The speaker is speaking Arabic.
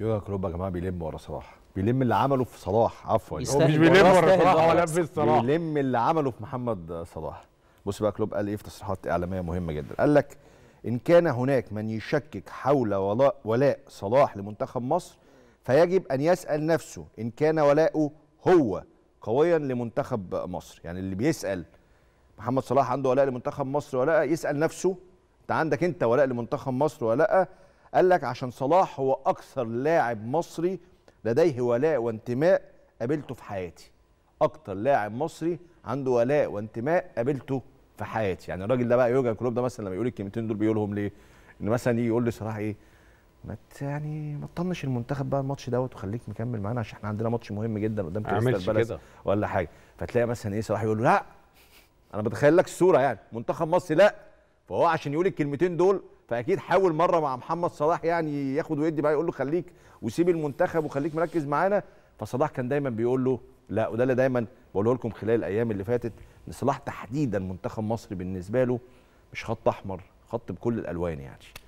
يورجن كلوب يا جماعه بيلم ورا صلاح بيلم اللي عمله في صلاح عفوا هو مش بيلم ورا صلاح هو لبس صلاح بيلم اللي عمله في محمد صلاح بص بقى كلوب قال ايه في تصريحات اعلاميه مهمه جدا قال لك ان كان هناك من يشكك حول ولاء, ولاء صلاح لمنتخب مصر فيجب ان يسال نفسه ان كان ولاؤه هو قويا لمنتخب مصر يعني اللي بيسال محمد صلاح عنده ولاء لمنتخب مصر ولا يسال نفسه انت عندك انت ولاء لمنتخب مصر ولا قال لك عشان صلاح هو اكثر لاعب مصري لديه ولاء وانتماء قابلته في حياتي اكثر لاعب مصري عنده ولاء وانتماء قابلته في حياتي يعني الراجل ده بقى يوجا كلوب ده مثلا لما يقول الكلمتين دول بيقولهم ليه ان مثلا يجي يقول لي صلاح ايه ما يعني ما تطنش المنتخب بقى الماتش دوت وخليك مكمل معانا عشان احنا عندنا ماتش مهم جدا قدام كريستال بالاس ولا حاجه فتلاقي مثلا ايه صلاح يقول له لا انا بتخيل لك الصوره يعني منتخب مصر لا فهو عشان يقول الكلمتين دول فاكيد حاول مره مع محمد صلاح يعني ياخد ويدي بقى يقول له خليك وسيب المنتخب وخليك مركز معانا فصلاح كان دايما بيقول له لا وده اللي دايما بقوله لكم خلال الايام اللي فاتت ان صلاح تحديدا منتخب مصر بالنسبه له مش خط احمر خط بكل الالوان يعني